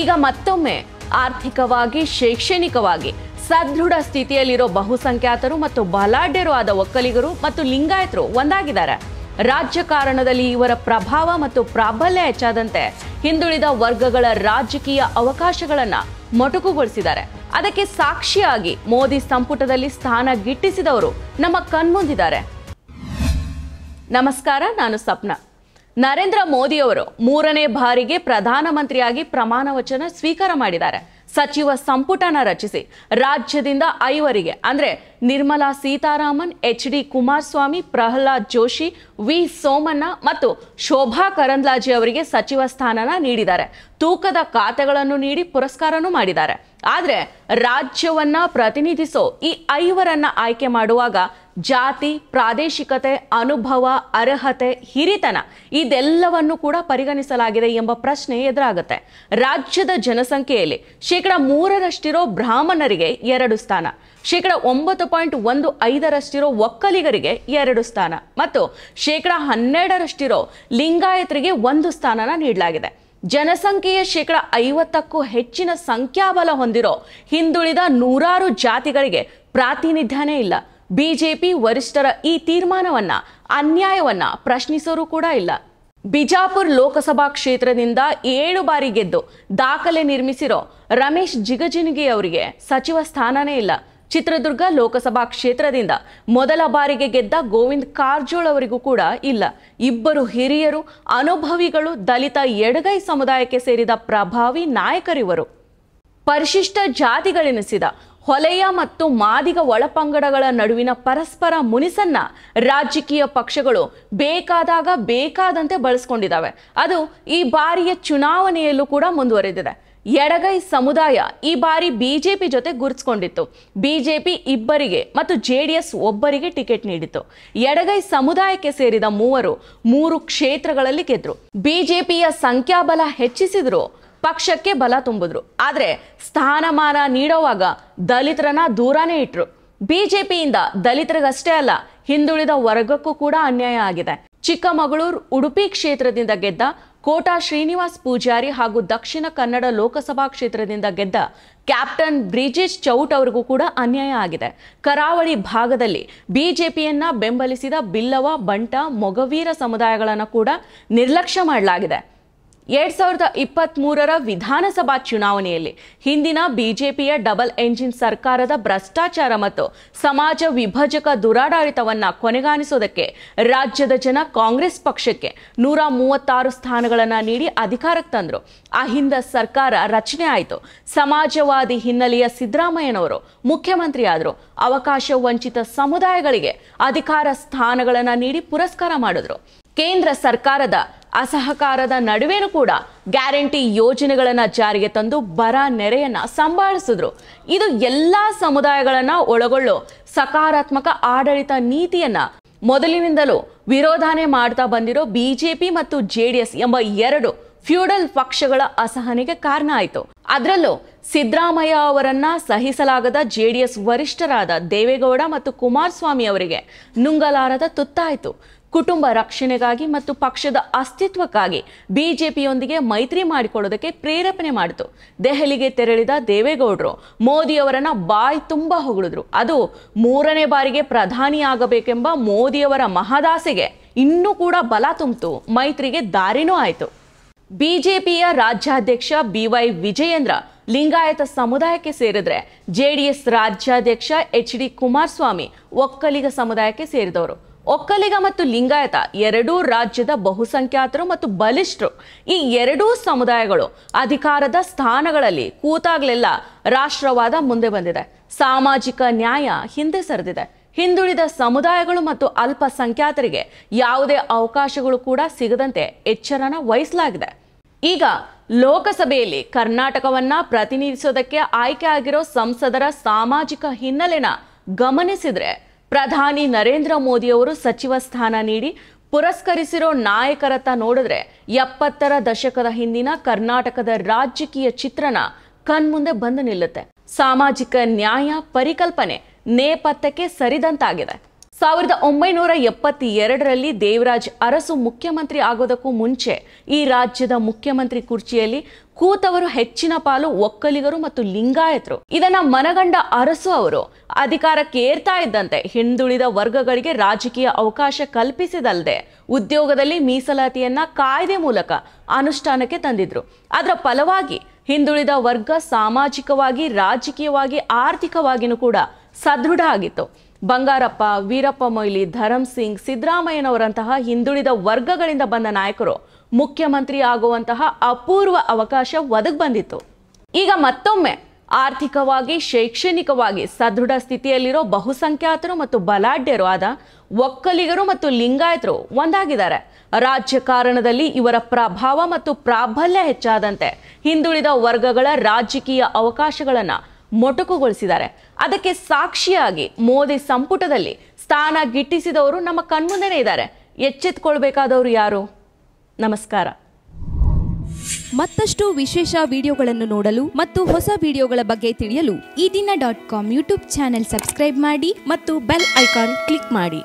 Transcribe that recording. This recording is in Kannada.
ಈಗ ಮತ್ತೊಮ್ಮೆ ಆರ್ಥಿಕವಾಗಿ ಶೈಕ್ಷಣಿಕವಾಗಿ ಸದೃಢ ಸ್ಥಿತಿಯಲ್ಲಿರೋ ಬಹುಸಂಖ್ಯಾತರು ಮತ್ತು ಬಲಾಢ್ಯರು ಆದ ಒಕ್ಕಲಿಗರು ಮತ್ತು ಲಿಂಗಾಯತರು ಒಂದಾಗಿದ್ದಾರೆ ರಾಜಕಾರಣದಲ್ಲಿ ಇವರ ಪ್ರಭಾವ ಮತ್ತು ಪ್ರಾಬಲ್ಯ ಹೆಚ್ಚಾದಂತೆ ಹಿಂದುಳಿದ ವರ್ಗಗಳ ರಾಜಕೀಯ ಅವಕಾಶಗಳನ್ನು ಮೊಟಕುಗೊಳಿಸಿದ್ದಾರೆ ಅದಕ್ಕೆ ಸಾಕ್ಷಿಯಾಗಿ ಮೋದಿ ಸಂಪುಟದಲ್ಲಿ ಸ್ಥಾನ ಗಿಟ್ಟಿಸಿದವರು ನಮ್ಮ ಕಣ್ಮುಂದಿದ್ದಾರೆ ನಮಸ್ಕಾರ ನಾನು ಸಪ್ನಾ ನರೇಂದ್ರ ಮೋದಿ ಅವರು ಮೂರನೇ ಬಾರಿಗೆ ಪ್ರಧಾನಮಂತ್ರಿಯಾಗಿ ಪ್ರಮಾಣ ವಚನ ಸ್ವೀಕಾರ ಮಾಡಿದ್ದಾರೆ ಸಚಿವ ಸಂಪುಟನ ರಚಿಸಿ ರಾಜ್ಯದಿಂದ ಐವರಿಗೆ ಅಂದ್ರೆ Nirmala Sitharaman H D Kumaraswamy Pralhad Joshi V Somanna ಮತ್ತು ಶೋಭಾ ಕರಂದ್ಲಾಜಿ ಅವರಿಗೆ ಸಚಿವ ಸ್ಥಾನನ ನೀಡಿದ್ದಾರೆ ತೂಕದ ಖಾತೆಗಳನ್ನು ನೀಡಿ ಪುರಸ್ಕಾರನೂ ಮಾಡಿದ್ದಾರೆ ಆದರೆ ರಾಜ್ಯವನ್ನ ಪ್ರತಿನಿಧಿಸೋ ಈ ಐವರನ್ನ ಆಯ್ಕೆ ಮಾಡುವಾಗ ಜಾತಿ ಪ್ರಾದೇಶಿಕತೆ ಅನುಭವ ಅರ್ಹತೆ ಹಿರಿತನ ಇದೆಲ್ಲವನ್ನು ಕೂಡ ಪರಿಗಣಿಸಲಾಗಿದೆ ಎಂಬ ಪ್ರಶ್ನೆ ಎದುರಾಗುತ್ತೆ ರಾಜ್ಯದ ಜನಸಂಖ್ಯೆಯಲ್ಲಿ ಶೇಕಡ ಮೂರರಷ್ಟಿರೋ ಬ್ರಾಹ್ಮಣರಿಗೆ ಎರಡು ಸ್ಥಾನ ಶೇಕಡ ಒಂಬತ್ತು ಪಾಯಿಂಟ್ ಒಂದು ಐದರಷ್ಟಿರೋ ಒಕ್ಕಲಿಗರಿಗೆ ಎರಡು ಸ್ಥಾನ ಮತ್ತು ಶೇಕಡ ಹನ್ನೆರಡರಷ್ಟಿರೋ ಲಿಂಗಾಯತರಿಗೆ ಒಂದು ಸ್ಥಾನನ ನೀಡಲಾಗಿದೆ ಜನಸಂಖ್ಯೆಯ ಶೇಕಡ ಐವತ್ತಕ್ಕೂ ಹೆಚ್ಚಿನ ಸಂಖ್ಯಾಬಲ ಹೊಂದಿರೋ ಹಿಂದುಳಿದ ನೂರಾರು ಜಾತಿಗಳಿಗೆ ಪ್ರಾತಿನಿಧ್ಯನೇ ಇಲ್ಲ ಬಿಜೆಪಿ ವರಿಷ್ಠರ ಈ ತೀರ್ಮಾನವನ್ನ ಅನ್ಯಾಯವನ್ನ ಪ್ರಶ್ನಿಸೋರು ಕೂಡ ಇಲ್ಲ ಬಿಜಾಪುರ್ ಲೋಕಸಭಾ ಕ್ಷೇತ್ರದಿಂದ ಏಳು ಬಾರಿ ಗೆದ್ದು ದಾಖಲೆ ನಿರ್ಮಿಸಿರೋ ರಮೇಶ್ ಜಿಗಜಿನಗಿ ಅವರಿಗೆ ಸಚಿವ ಸ್ಥಾನನೇ ಇಲ್ಲ ಚಿತ್ರದುರ್ಗ ಲೋಕಸಭಾ ಕ್ಷೇತ್ರದಿಂದ ಮೊದಲ ಬಾರಿಗೆ ಗೆದ್ದ ಗೋವಿಂದ್ ಕಾರಜೋಳ್ ಅವರಿಗೂ ಕೂಡ ಇಲ್ಲ ಇಬ್ಬರು ಹಿರಿಯರು ಅನುಭವಿಗಳು ದಲಿತ ಎಡಗೈ ಸಮುದಾಯಕ್ಕೆ ಸೇರಿದ ಪ್ರಭಾವಿ ನಾಯಕರಿವರು ಪರಿಶಿಷ್ಟ ಜಾತಿಗಳೆನಿಸಿದ ಹೊಲೆಯ ಮತ್ತು ಮಾದಿಗ ಒಳಪಂಗಡಗಳ ನಡುವಿನ ಪರಸ್ಪರ ಮುನಿಸನ್ನ ರಾಜಕೀಯ ಪಕ್ಷಗಳು ಬೇಕಾದಾಗ ಬೇಕಾದಂತೆ ಬಳಸ್ಕೊಂಡಿದ್ದಾವೆ ಅದು ಈ ಬಾರಿಯ ಚುನಾವಣೆಯಲ್ಲೂ ಕೂಡ ಮುಂದುವರೆದಿದೆ ಎಡಗೈ ಸಮುದಾಯ ಈ ಬಾರಿ ಬಿಜೆಪಿ ಜೊತೆ ಗುರುತಿಸ್ಕೊಂಡಿತ್ತು ಬಿಜೆಪಿ ಇಬ್ಬರಿಗೆ ಮತ್ತು ಜೆ ಡಿ ಎಸ್ ಒಬ್ಬರಿಗೆ ಟಿಕೆಟ್ ನೀಡಿತ್ತು ಎಡಗೈ ಸಮುದಾಯಕ್ಕೆ ಸೇರಿದ ಮೂವರು ಮೂರು ಕ್ಷೇತ್ರಗಳಲ್ಲಿ ಗೆದ್ರು ಬಿಜೆಪಿಯ ಸಂಖ್ಯಾಬಲ ಹೆಚ್ಚಿಸಿದ್ರು ಪಕ್ಷಕ್ಕೆ ಬಲ ತುಂಬಿದ್ರು ಆದರೆ ಸ್ಥಾನಮಾನ ನೀಡೋವಾಗ ದಲಿತರನ್ನ ದೂರನೇ ಇಟ್ರು ಬಿಜೆಪಿಯಿಂದ ದಲಿತರಿಗಷ್ಟೇ ಅಲ್ಲ ಹಿಂದುಳಿದ ವರ್ಗಕ್ಕೂ ಕೂಡ ಅನ್ಯಾಯ ಆಗಿದೆ ಚಿಕ್ಕಮಗಳೂರು ಉಡುಪಿ ಕ್ಷೇತ್ರದಿಂದ ಗೆದ್ದ ಕೋಟಾ ಶ್ರೀನಿವಾಸ್ ಪೂಜಾರಿ ಹಾಗೂ ದಕ್ಷಿಣ ಕನ್ನಡ ಲೋಕಸಭಾ ಕ್ಷೇತ್ರದಿಂದ ಗೆದ್ದ ಕ್ಯಾಪ್ಟನ್ ಬ್ರಿಜೇಶ್ ಚೌಟ್ ಅವರಿಗೂ ಕೂಡ ಅನ್ಯಾಯ ಆಗಿದೆ ಕರಾವಳಿ ಭಾಗದಲ್ಲಿ ಬಿಜೆಪಿಯನ್ನ ಬೆಂಬಲಿಸಿದ ಬಿಲ್ಲವ ಬಂಟ ಮೊಗವೀರ ಸಮುದಾಯಗಳನ್ನು ಕೂಡ ನಿರ್ಲಕ್ಷ್ಯ ಮಾಡಲಾಗಿದೆ ಎರಡ್ ಸಾವಿರದ ಇಪ್ಪತ್ತ್ ಮೂರರ ವಿಧಾನಸಭಾ ಚುನಾವಣೆಯಲ್ಲಿ ಹಿಂದಿನ ಬಿಜೆಪಿಯ ಡಬಲ್ ಎಂಜಿನ್ ಸರ್ಕಾರದ ಭ್ರಷ್ಟಾಚಾರ ಮತ್ತು ಸಮಾಜ ವಿಭಜಕ ದುರಾಡಳಿತವನ್ನು ಕೊನೆಗಾಣಿಸೋದಕ್ಕೆ ರಾಜ್ಯದ ಜನ ಕಾಂಗ್ರೆಸ್ ಪಕ್ಷಕ್ಕೆ ನೂರ ಮೂವತ್ತಾರು ಸ್ಥಾನಗಳನ್ನು ನೀಡಿ ಅಧಿಕಾರಕ್ಕೆ ತಂದರು ಹಿಂದ ಸರ್ಕಾರ ರಚನೆ ಆಯಿತು ಸಮಾಜವಾದಿ ಹಿನ್ನೆಲೆಯ ಸಿದ್ದರಾಮಯ್ಯನವರು ಮುಖ್ಯಮಂತ್ರಿಯಾದರು ಅವಕಾಶ ವಂಚಿತ ಸಮುದಾಯಗಳಿಗೆ ಅಧಿಕಾರ ಸ್ಥಾನಗಳನ್ನು ನೀಡಿ ಪುರಸ್ಕಾರ ಮಾಡಿದ್ರು ಕೇಂದ್ರ ಸರ್ಕಾರದ ಅಸಹಕಾರದ ನಡುವೆನೂ ಕೂಡ ಗ್ಯಾರಂಟಿ ಯೋಜನೆಗಳನ್ನ ಜಾರಿಗೆ ತಂದು ಬರ ನೆರೆಯನ್ನ ಸಂಭಾಳಿಸಿದ್ರು ಇದು ಎಲ್ಲಾ ಸಮುದಾಯಗಳನ್ನ ಒಳಗೊಳ್ಳೋ ಸಕಾರಾತ್ಮಕ ಆಡಳಿತ ನೀತಿಯನ್ನ ಮೊದಲಿನಿಂದಲೂ ವಿರೋಧನೆ ಮಾಡ್ತಾ ಬಂದಿರೋ ಬಿಜೆಪಿ ಮತ್ತು ಜೆಡಿಎಸ್ ಎಂಬ ಎರಡು ಫ್ಯೂಡಲ್ ಪಕ್ಷಗಳ ಅಸಹನೆಗೆ ಕಾರಣ ಆಯಿತು ಅದರಲ್ಲೂ ಸಿದ್ದರಾಮಯ್ಯ ಅವರನ್ನ ಸಹಿಸಲಾಗದ ಜೆಡಿಎಸ್ ವರಿಷ್ಠರಾದ ದೇವೇಗೌಡ ಮತ್ತು ಕುಮಾರಸ್ವಾಮಿ ಅವರಿಗೆ ನುಂಗಲಾರದ ತುತ್ತಾಯಿತು ಕುಟುಂಬ ರಕ್ಷಣೆಗಾಗಿ ಮತ್ತು ಪಕ್ಷದ ಅಸ್ತಿತ್ವಕ್ಕಾಗಿ ಬಿಜೆಪಿಯೊಂದಿಗೆ ಮೈತ್ರಿ ಮಾಡಿಕೊಳ್ಳೋದಕ್ಕೆ ಪ್ರೇರೇಪಣೆ ಮಾಡಿತು ದೆಹಲಿಗೆ ತೆರಳಿದ ದೇವೇಗೌಡರು ಮೋದಿಯವರನ್ನ ಬಾಯಿ ತುಂಬಾ ಹೊಗಳಿದ್ರು ಅದು ಮೂರನೇ ಬಾರಿಗೆ ಪ್ರಧಾನಿಯಾಗಬೇಕೆಂಬ ಮೋದಿಯವರ ಮಹದಾಸೆಗೆ ಇನ್ನೂ ಕೂಡ ಬಲ ತುಂಬಿತು ಮೈತ್ರಿಗೆ ದಾರಿನೂ ಆಯಿತು ಬಿಜೆಪಿಯ ರಾಜ್ಯಾಧ್ಯಕ್ಷ ಬಿವೈ ವಿಜಯೇಂದ್ರ ಲಿಂಗಾಯತ ಸಮುದಾಯಕ್ಕೆ ಸೇರಿದ್ರೆ ಜೆಡಿಎಸ್ ರಾಜ್ಯಾಧ್ಯಕ್ಷ ಎಚ್ ಡಿ ಕುಮಾರಸ್ವಾಮಿ ಒಕ್ಕಲಿಗ ಸಮುದಾಯಕ್ಕೆ ಸೇರಿದವರು ಒಕ್ಕಲಿಗ ಮತ್ತು ಲಿಂಗಾಯತ ಎರಡೂ ರಾಜ್ಯದ ಬಹುಸಂಖ್ಯಾತರು ಮತ್ತು ಬಲಿಷ್ಠರು ಈ ಎರಡೂ ಸಮುದಾಯಗಳು ಅಧಿಕಾರದ ಸ್ಥಾನಗಳಲ್ಲಿ ಕೂತಾಗಲೆಲ್ಲ ರಾಷ್ಟ್ರವಾದ ಮುಂದೆ ಬಂದಿದೆ ಸಾಮಾಜಿಕ ನ್ಯಾಯ ಹಿಂದೆ ಸರಿದಿದೆ ಹಿಂದುಳಿದ ಸಮುದಾಯಗಳು ಮತ್ತು ಅಲ್ಪಸಂಖ್ಯಾತರಿಗೆ ಯಾವುದೇ ಅವಕಾಶಗಳು ಕೂಡ ಸಿಗದಂತೆ ಎಚ್ಚರನ ವಹಿಸಲಾಗಿದೆ ಈಗ ಲೋಕಸಭೆಯಲ್ಲಿ ಕರ್ನಾಟಕವನ್ನ ಪ್ರತಿನಿಧಿಸೋದಕ್ಕೆ ಆಯ್ಕೆ ಆಗಿರೋ ಸಂಸದರ ಸಾಮಾಜಿಕ ಹಿನ್ನೆಲೆನ ಗಮನಿಸಿದ್ರೆ ಪ್ರಧಾನಿ ನರೇಂದ್ರ ಮೋದಿಯವರು ಸಚಿವ ಸ್ಥಾನ ನೀಡಿ ಪುರಸ್ಕರಿಸಿರೋ ನಾಯಕರತ್ತ ನೋಡಿದ್ರೆ ಎಪ್ಪತ್ತರ ದಶಕದ ಹಿಂದಿನ ಕರ್ನಾಟಕದ ರಾಜಕೀಯ ಚಿತ್ರಣ ಕಣ್ಮುಂದೆ ಬಂದು ನಿಲ್ಲುತ್ತೆ ಸಾಮಾಜಿಕ ನ್ಯಾಯ ಪರಿಕಲ್ಪನೆ ನೇಪಥ್ಯಕ್ಕೆ ಸರಿದಂತಾಗಿದೆ ಸಾವಿರದ ಒಂಬೈನೂರ ಎಪ್ಪತ್ತ ಎರಡರಲ್ಲಿ ದೇವರಾಜ್ ಅರಸು ಮುಖ್ಯಮಂತ್ರಿ ಆಗೋದಕ್ಕೂ ಮುಂಚೆ ಈ ರಾಜ್ಯದ ಮುಖ್ಯಮಂತ್ರಿ ಕುರ್ಚಿಯಲ್ಲಿ ಕೂತವರು ಹೆಚ್ಚಿನ ಪಾಲು ಒಕ್ಕಲಿಗರು ಮತ್ತು ಲಿಂಗಾಯತರು ಇದನ್ನ ಮನಗಂಡ ಅರಸು ಅವರು ಅಧಿಕಾರಕ್ಕೆ ಏರ್ತಾ ಇದ್ದಂತೆ ಹಿಂದುಳಿದ ವರ್ಗಗಳಿಗೆ ರಾಜಕೀಯ ಅವಕಾಶ ಕಲ್ಪಿಸಿದಲ್ಲದೆ ಉದ್ಯೋಗದಲ್ಲಿ ಮೀಸಲಾತಿಯನ್ನ ಕಾಯ್ದೆ ಮೂಲಕ ಅನುಷ್ಠಾನಕ್ಕೆ ತಂದಿದ್ರು ಅದರ ಫಲವಾಗಿ ಹಿಂದುಳಿದ ವರ್ಗ ಸಾಮಾಜಿಕವಾಗಿ ರಾಜಕೀಯವಾಗಿ ಆರ್ಥಿಕವಾಗಿನೂ ಕೂಡ ಸದೃಢ ಆಗಿತ್ತು ಬಂಗಾರಪ್ಪ ವೀರಪ್ಪ ಮೊಯ್ಲಿ ಧರಮ್ ಸಿಂಗ್ ಸಿದ್ದರಾಮಯ್ಯನವರಂತಹ ಹಿಂದುಳಿದ ವರ್ಗಗಳಿಂದ ಬಂದ ನಾಯಕರು ಮುಖ್ಯಮಂತ್ರಿ ಆಗುವಂತಹ ಅಪೂರ್ವ ಅವಕಾಶ ಒದಗಿ ಬಂದಿತ್ತು ಈಗ ಮತ್ತೊಮ್ಮೆ ಆರ್ಥಿಕವಾಗಿ ಶೈಕ್ಷಣಿಕವಾಗಿ ಸದೃಢ ಸ್ಥಿತಿಯಲ್ಲಿರೋ ಬಹುಸಂಖ್ಯಾತರು ಮತ್ತು ಬಲಾಢ್ಯರು ಆದ ಒಕ್ಕಲಿಗರು ಮತ್ತು ಲಿಂಗಾಯತರು ಒಂದಾಗಿದ್ದಾರೆ ರಾಜಕಾರಣದಲ್ಲಿ ಇವರ ಪ್ರಭಾವ ಮತ್ತು ಪ್ರಾಬಲ್ಯ ಹೆಚ್ಚಾದಂತೆ ಹಿಂದುಳಿದ ವರ್ಗಗಳ ರಾಜಕೀಯ ಅವಕಾಶಗಳನ್ನು ಮೊಟಕುಗೊಳಿಸಿದ್ದಾರೆ ಅದಕ್ಕೆ ಸಾಕ್ಷಿಯಾಗಿ ಮೋದಿ ಸಂಪುಟದಲ್ಲಿ ಸ್ಥಾನ ಗಿಟ್ಟಿಸಿದವರು ನಮ್ಮ ಕಣ್ಮುಂದೆನೇ ಇದ್ದಾರೆ ಎಚ್ಚೆತ್ಕೊಳ್ಬೇಕಾದವರು ಯಾರು ನಮಸ್ಕಾರ ಮತ್ತಷ್ಟು ವಿಶೇಷ ವಿಡಿಯೋಗಳನ್ನು ನೋಡಲು ಮತ್ತು ಹೊಸ ವಿಡಿಯೋಗಳ ಬಗ್ಗೆ ತಿಳಿಯಲು Ee Dina dot com YouTube channel subscribe ಮಾಡಿ ಮತ್ತು ಬೆಲ್ ಐಕಾನ್ ಕ್ಲಿಕ್ ಮಾಡಿ